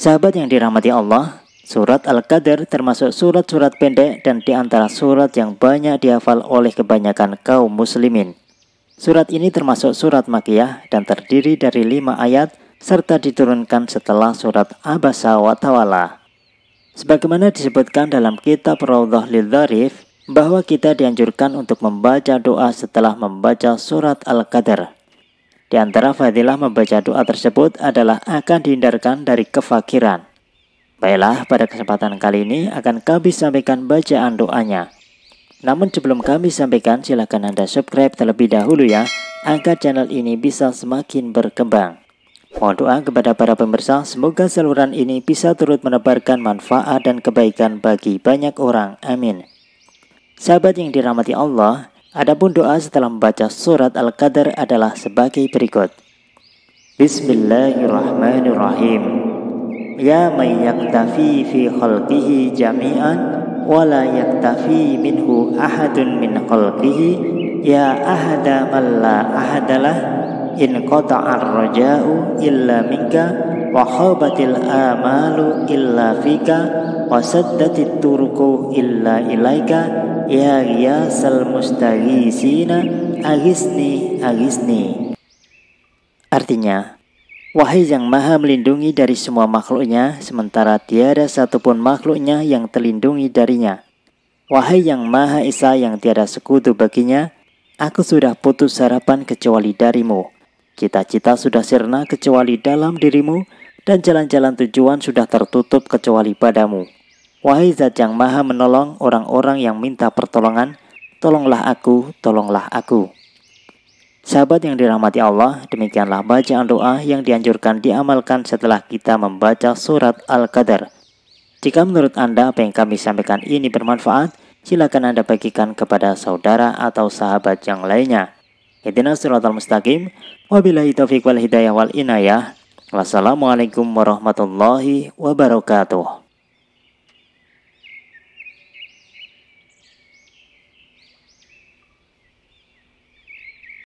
Sahabat yang dirahmati Allah, surat Al-Qadar termasuk surat-surat pendek dan di antara surat yang banyak dihafal oleh kebanyakan kaum muslimin. Surat ini termasuk surat makiyah dan terdiri dari lima ayat serta diturunkan setelah surat Abasa wa Tawala. Sebagaimana disebutkan dalam kitab Raudhah Lidharif bahwa kita dianjurkan untuk membaca doa setelah membaca surat Al-Qadar. Di antara fadilah membaca doa tersebut adalah akan dihindarkan dari kefakiran. Baiklah, pada kesempatan kali ini akan kami sampaikan bacaan doanya. Namun sebelum kami sampaikan, silakan Anda subscribe terlebih dahulu ya, agar channel ini bisa semakin berkembang. Mohon doa kepada para pemirsa, semoga saluran ini bisa turut menebarkan manfaat dan kebaikan bagi banyak orang. Amin. Sahabat yang dirahmati Allah, Adapun doa setelah membaca surat al qadr adalah sebagai berikut. Bismillahirrahmanirrahim. Ya may yaktafi fi khalqihi jami'an wa la yaktafi minhu ahadun min khalqihi ya ahada man la ahadalah in qata'ar raja'u illa minka wa khabatil amalu illa fika wa saddatit turuku illa ilaika Ya riyasal mustaghisina agisni agisni Artinya, Wahai yang maha melindungi dari semua makhluknya, sementara tiada satupun makhluknya yang terlindungi darinya. Wahai yang maha esa yang tiada sekutu baginya, aku sudah putus harapan kecuali darimu. Cita-cita sudah sirna kecuali dalam dirimu, dan jalan-jalan tujuan sudah tertutup kecuali padamu. Wahai zat yang maha menolong orang-orang yang minta pertolongan, tolonglah aku, tolonglah aku. Sahabat yang dirahmati Allah, demikianlah bacaan doa yang dianjurkan diamalkan setelah kita membaca surat Al-Qadar. Jika menurut Anda apa yang kami sampaikan ini bermanfaat, silakan Anda bagikan kepada saudara atau sahabat yang lainnya. surat al mustaqim, wabillahi taufiq wal hidayah wal inayah, Wassalamualaikum warahmatullahi wabarakatuh.